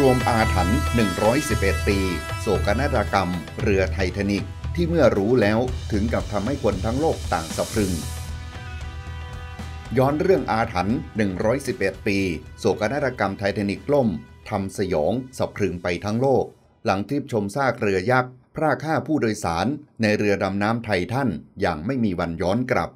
รวมอาถรรพ์111 ปี โศกนาฏกรรม เรือไททานิกที่เมื่อรู้แล้วถึงกับทำให้คนทั้งโลกต่างสะพรึง ย้อนเรื่องอาถรรพ์111 ปี โศกนาฏกรรมไททานิกล่มทำสยองสะพรึงไปทั้งโลก หลังทิพชมซากเรือยักษ์ พระฆ่าผู้โดยสารในเรือดำน้ำไททันอย่างไม่มีวันย้อนกลับ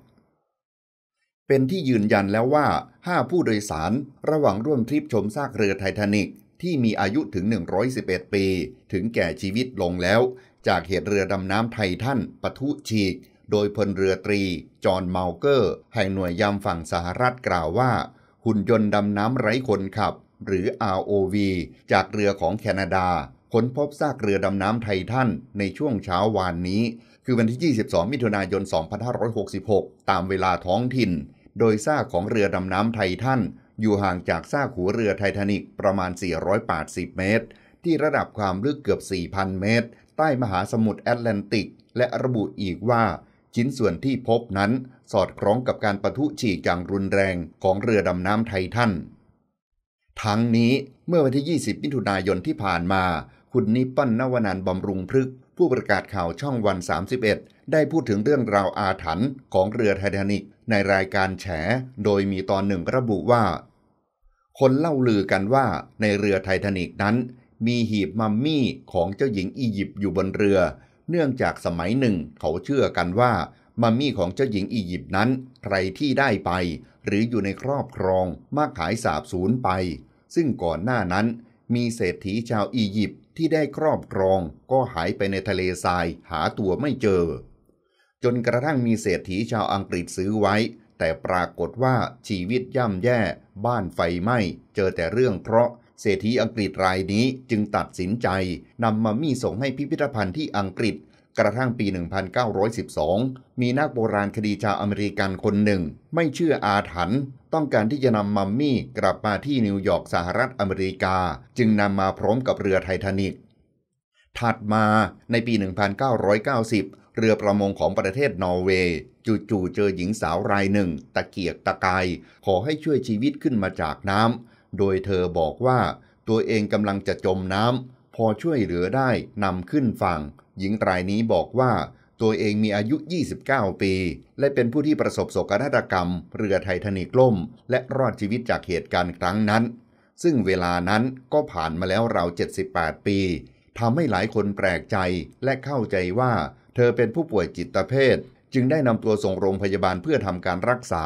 เป็นที่ยืนยันแล้วว่า 5 ผู้โดยสารระหว่างร่วมทริปชมซากเรือไททานิกที่มีอายุถึง 111 ปี ถึงแก่ชีวิตลงแล้ว จากเหตุเรือดำน้ำไททันปะทุฉีก โดยพลเรือตรี จอห์น เมาเกอร์ แห่งหน่วยยามฝั่งสหรัฐกล่าวว่า หุ่นยนต์ดำน้ำไร้คนขับ หรือ ROV จากเรือของแคนาดา ค้นพบซากเรือดำน้ำไททัน ในช่วงเช้าวานนี้ คือวันที่ 22 มิถุนายน 2566 ตามเวลาท้องถิ่น โดยซากของเรือดำน้ำไททันอยู่ห่างจากซากหัวเรือไททานิกประมาณ 480 เมตร ที่ระดับความลึกเกือบ 4,000 เมตร ใต้มหาสมุทรแอตแลนติกและระบุอีกว่าชิ้นส่วนที่พบนั้น สอดคล้องกับการประทุฉีกอย่างรุนแรงของเรือดำน้ำไททัน ทั้งนี้เมื่อวันที่ 20มิถุนายนที่ผ่านมา คุณนิปปอนนวนันบำรุงพฤกผู้ประกาศข่าวช่องวัน 31ได้พูดถึงเรื่องราวอาถรรพ์ของเรือไททานิกในรายการแฉ โดยมีตอนหนึ่งระบุว่า คนเล่าลือกันว่า ในเรือไททานิกนั้น มีหีบมัมมี่ของเจ้าหญิงอียิปต์อยู่บนเรือ เนื่องจากสมัยหนึ่งเขาเชื่อกันว่า มัมมี่ของเจ้าหญิงอียิปต์นั้นใครที่ได้ไป หรืออยู่ในครอบครองมากขายสาบสูญไป ซึ่งก่อนหน้านั้น มีเศรษฐีชาวอียิปต์ที่ได้ครอบครอง ก็หายไปในทะเลทรายหาตัวไม่เจอจนกระทั่งมีเศรษฐีชาวอังกฤษซื้อไว้ แต่ปรากฏว่าชีวิตย่ำแย่ บ้านไฟไหม้เจอแต่เรื่องเพราะเศรษฐีอังกฤษรายนี้จึงตัดสินใจ นำมามี่ส่งให้พิพิธภัณฑ์ที่อังกฤษ กระทั่งปี 1912 มีนักโบราณคดีชาวอเมริกันคนหนึ่ง ไม่เชื่ออาถรรพ์ต้องการที่จะนำมัมมี่กลับมาที่นิวยอร์กสหรัฐอเมริกา จึงนำมาพร้อมกับเรือไททานิกถัดมาในปี 1990เรือประมงของประเทศนอร์เวย์จู่ๆเจอหญิงสาวรายหนึ่ง ตะเกียกตะกาย ขอให้ช่วยชีวิตขึ้นมาจากน้ำ โดยเธอบอกว่า ตัวเองกำลังจะจมน้ำ พอช่วยเหลือได้นำขึ้นฝั่ง หญิงรายนี้บอกว่า ตัวเองมีอายุ 29 ปี และเป็นผู้ที่ประสบโศกนาฏกรรมเรือไททานิกล่มและรอดชีวิตจากเหตุการณ์ครั้งนั้น ซึ่งเวลานั้นก็ผ่านมาแล้วราว78 ปีทำให้หลายคนแปลกใจและเข้าใจว่าเธอเป็นผู้ป่วยจิตเภท จึงได้นำตัวส่งโรงพยาบาลเพื่อทำการรักษา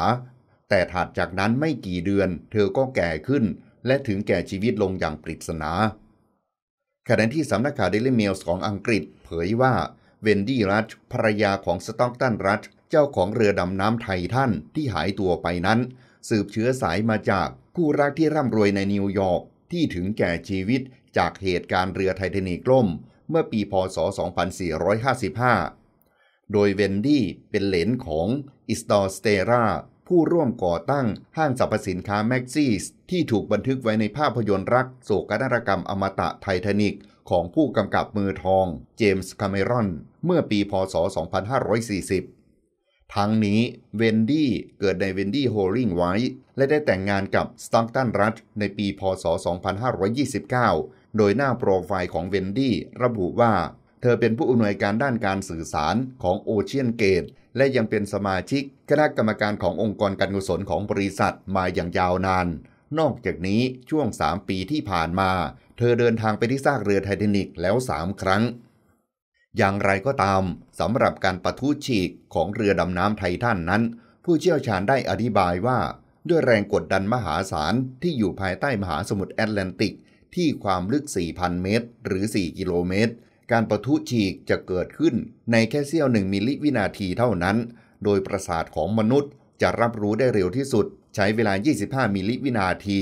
แต่ถัดจากนั้นไม่กี่เดือน เธอก็แก่ขึ้น และถึงแก่ชีวิตลงอย่างปริศนาขณะที่สำนักข่าวเดลิเมลส์ของอังกฤษ เผยว่า เวนดี้รัชภรรยาของสต็อกตันรัชเจ้าของเรือดำน้ำไทยท่านที่หายตัวไปนั้น สืบเชื้อสายมาจากคู่รักที่ร่ำรวยในนิวยอร์กที่ถึงแก่ชีวิต จากเหตุการณ์เรือไททานิกล่มเมื่อปีพศ 2455 โดยเวนดี้เป็นเหลนของอิสตอร์สเตราผู้ร่วมก่อตั้งห้างสรรพสินค้าแม็กซี่ที่ถูกบันทึกไว้ในภาพยนตร์รักโศกนาฏกรรมอมตะไททานิกของผู้กำกับมือทองเจมส์ คาเมรอน เมื่อปีพศ 2540 ทั้งนี้เวนดี้เกิดในเวนดี้ โฮลิงไว้และได้แต่งงานกับสตังตันรัตในปีพศ 2529โดยหน้าโปรไฟล์ของเวนดี้ระบุว่า เธอเป็นผู้อำนวยการด้านการสื่อสารของโอเชียนเกต และยังเป็นสมาชิกคณะกรรมการขององค์กรการกุศลของบริษัทมาอย่างยาวนาน นอกจากนี้ช่วง 3 ปีที่ผ่านมา เธอเดินทางไปที่ซากเรือไททานิกแล้ว 3 ครั้ง อย่างไรก็ตามสำหรับการประทุฉีกของเรือดำน้ำไททันนั้น ผู้เชี่ยวชาญได้อธิบายว่า ด้วยแรงกดดันมหาศาลที่อยู่ภายใต้มหาสมุทรแอตแลนติกที่ความลึก 4,000 เมตร หรือ 4 กิโลเมตร การประทุฉีกจะเกิดขึ้น ในแค่เสี้ยวหนึ่งมิลลิวินาทีเท่านั้น โดยประสาทของมนุษย์ จะรับรู้ได้เร็วที่สุด ใช้เวลา 25 มิลลิวินาที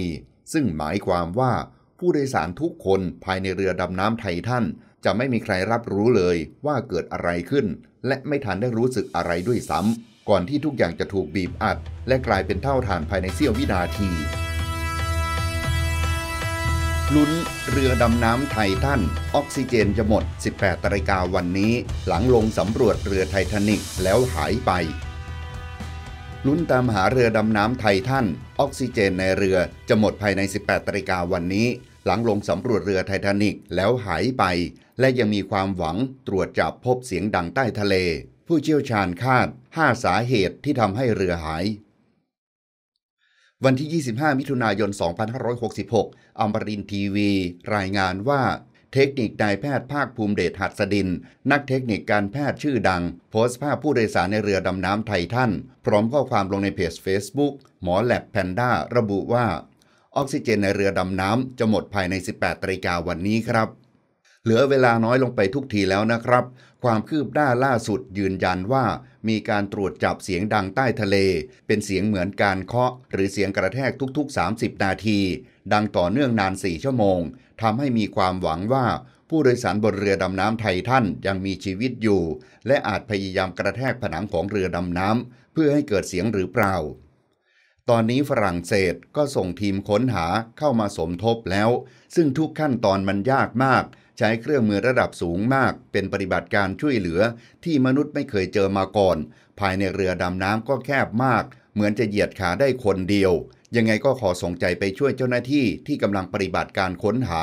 ซึ่งหมายความว่า ผู้โดยสารทุกคนภายในเรือดำน้ำไททันจะไม่มีใครรับรู้เลยว่าเกิดอะไรขึ้น และไม่ทันได้รู้สึกอะไรด้วยซ้ำก่อนที่ทุกอย่างจะถูกบีบอัดและกลายเป็นเท่าฐานภายในเสี้ยววินาทีลุ้นเรือดำน้ำไททันออกซิเจนจะหมด 18 ตรกา วันนี้ หลังลงสำรวจเรือไททานิกแล้วหายไป ลุ้นตามหาเรือดำน้ำไททันออกซิเจนในเรือจะหมดภายใน 18 ตรกา วันนี้ หลังลงสำรวจเรือไททานิกแล้วหายไป และยังมีความหวังตรวจจับพบเสียงดังใต้ทะเล ผู้เชี่ยวชาญคาด 5 สาเหตุที่ทำให้เรือหายวันที่ 25 มิถุนายน 2566อมรินทีวี รายงานว่า เทคนิคนายแพทย์ภาคภูมิเดชหัสดิน นักเทคนิคการแพทย์ชื่อดัง โพสต์ภาพผู้โดยสารในเรือดำน้ำไททันพร้อมข้อความลงในเพจ Facebook หมอแลบแพนด้าระบุว่า ออกซิเจนในเรือดำน้ำจะหมดภายใน 18 ตรกาวันนี้ครับ เหลือเวลาน้อยลงไปทุกทีแล้วนะครับความคืบหน้าล่าสุดยืนยันว่ามีการตรวจจับเสียงดังใต้ทะเล เป็นเสียงเหมือนการเคาะหรือเสียงกระแทกทุกๆ 30 นาที ดังต่อเนื่องนาน4ชั่วโมง ทำให้มีความหวังว่าผู้โดยสารบนเรือดำน้ำไทยท่านยังมีชีวิตอยู่ และอาจพยายามกระแทกผนังของเรือดำน้ำเพื่อให้เกิดเสียงหรือเปล่า ตอนนี้ฝรั่งเศสก็ส่งทีมค้นหาเข้ามาสมทบแล้ว ซึ่งทุกขั้นตอนมันยากมากใช้เครื่องมือระดับสูงมาก เป็นปฏิบัติการช่วยเหลือ ที่มนุษย์ไม่เคยเจอมาก่อน ภายในเรือดำน้ำก็แคบมาก เหมือนจะเหยียดขาได้คนเดียว ยังไงก็ขอส่งใจไปช่วยเจ้าหน้าที่ที่กำลังปฏิบัติการค้นหา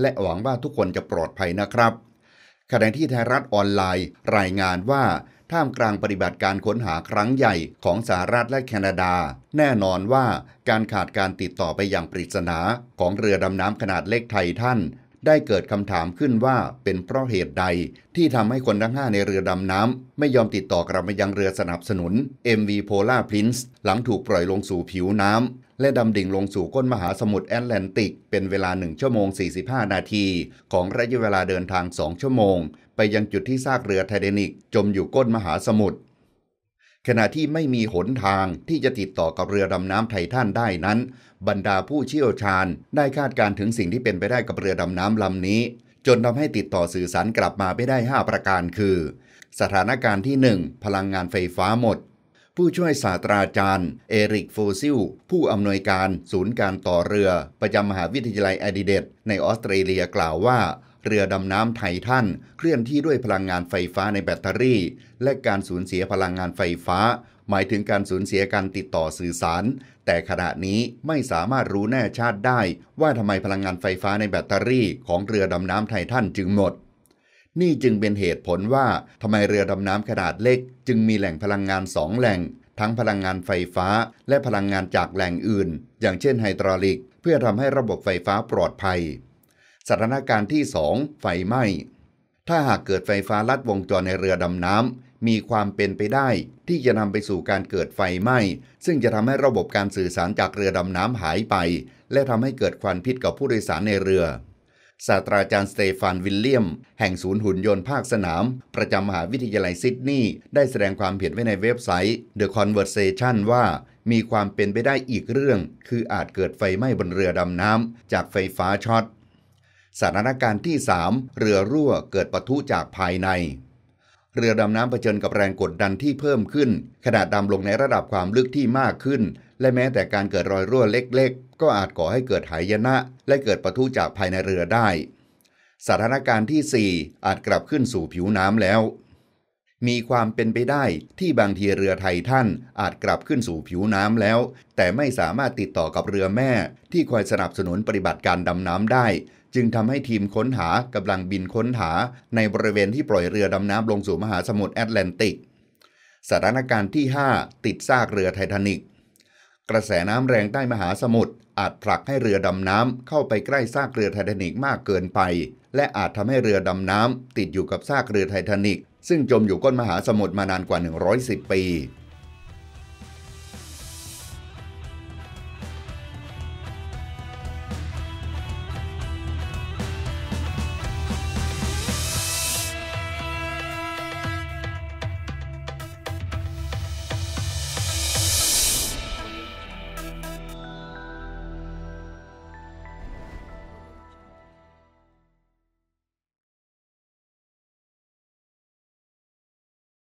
และหวังว่าทุกคนจะปลอดภัยนะครับขณะที่ไทยรัฐออนไลน์รายงานว่า ท่ามกลางปฏิบัติการค้นหาครั้งใหญ่ของสหรัฐและแคนาดา แน่นอนว่าการขาดการติดต่อไปอย่างปริศนา ของเรือดำน้ำขนาดเล็กไททันได้เกิดคำถามขึ้นว่าเป็นเพราะเหตุใด ที่ทำให้คนทั้งห้าในเรือดำน้ำไม่ยอมติดต่อกลับมายังเรือสนับสนุน MV Polar Prince หลังถูกปล่อยลงสู่ผิวน้ำและดำดิ่งลงสู่ก้นมหาสมุทรแอตแลนติก เป็นเวลา 1 ชั่วโมง 45 นาที ของระยะเวลาเดินทาง 2 ชั่วโมง ไปยังจุดที่ซากเรือไทเดนิกจมอยู่ก้นมหาสมุทรขณะที่ไม่มีหนทางที่จะติดต่อกับเรือดำน้ำไททันได้นั้น บรรดาผู้เชี่ยวชาญได้คาดการถึงสิ่งที่เป็นไปได้กับเรือดำน้ำลำนี้ จนทำให้ติดต่อสื่อสารกลับมาไม่ได้ 5 ประการคือ สถานการณ์ที่ 1 พลังงานไฟฟ้าหมด ผู้ช่วยศาสตราจารย์เอริกโฟซิล ผู้อำนวยการศูนย์การต่อเรือ ประจำมหาวิทยาลัยแอดิเดตในออสเตรเลียกล่าวว่าเรือดำน้ำไทยท่านเคลื่อนที่ด้วยพลังงานไฟฟ้าในแบตเตอรี่ และการสูญเสียพลังงานไฟฟ้า หมายถึงการสูญเสียการติดต่อสื่อสาร แต่ขณะนี้ไม่สามารถรู้แน่ชาติได้ ว่าทำไมพลังงานไฟฟ้าในแบตเตอรี่ของเรือดำน้ำไทยท่านจึงหมด นี่จึงเป็นเหตุผลว่าทำไมเรือดำน้ำขนาดเล็ก จึงมีแหล่งพลังงานสองแหล่ง ทั้งพลังงานไฟฟ้าและพลังงานจากแหล่งอื่น อย่างเช่น ไฮดรอลิก เพื่อทำให้ระบบไฟฟ้าปลอดภัยสถานการณ์ที่ 2 ไฟไหม้ ถ้าหากเกิดไฟฟ้าลัดวงจรในเรือดำน้ำ มีความเป็นไปได้ ที่จะนำไปสู่การเกิดไฟไหม้ซึ่งจะทำให้ระบบการสื่อสารจากเรือดำน้ำหายไป และทำให้เกิดควันพิษกับผู้โดยสารในเรือ ศาสตราจารย์สเตฟานวิลเลียมแห่งศูนย์หุ่นยนต์ภาคสนาม ประจำมหาวิทยาลัยซิดนีย์ได้แสดงความเห็นไว้ในเว็บไซต์ The Conversation ว่ามีความเป็นไปได้อีกเรื่อง คืออาจเกิดไฟไหม้บนเรือดำน้ำจากไฟฟ้าช็อตสถานการณ์ที่3เรือรั่วเกิดปะทุจากภายใน เรือดำน้ำเผชิญกับแรงกดดันที่เพิ่มขึ้น ขนาดดำลงในระดับความลึกที่มากขึ้น และแม้แต่การเกิดรอยรั่วเล็กๆ ก็อาจก่อให้เกิดหายนะและเกิดปะทุจากภายในเรือได้ สถานการณ์ที่ 4 อาจกลับขึ้นสู่ผิวน้ำแล้ว มีความเป็นไปได้ที่บางทีเรือไทยท่าน อาจกลับขึ้นสู่ผิวน้ำแล้ว แต่ไม่สามารถติดต่อกับเรือแม่ที่คอยสนับสนุนปฏิบัติการดำน้ำได้จึงทำให้ทีมค้นหากำลังบินค้นหาในบริเวณที่ปล่อยเรือดำน้ำลงสู่มหาสมุทรแอตแลนติกสถานการณ์ที่ 5 ติดซากเรือไททานิกกระแสน้ำแรงใต้มหาสมุทรอาจผลักให้เรือดำน้ำเข้าไปใกล้ซากเรือไททานิกมากเกินไป และอาจทำให้เรือดำน้ำติดอยู่กับซากเรือไททานิกซึ่งจมอยู่ก้นมหาสมุทรมานานกว่า 110 ปี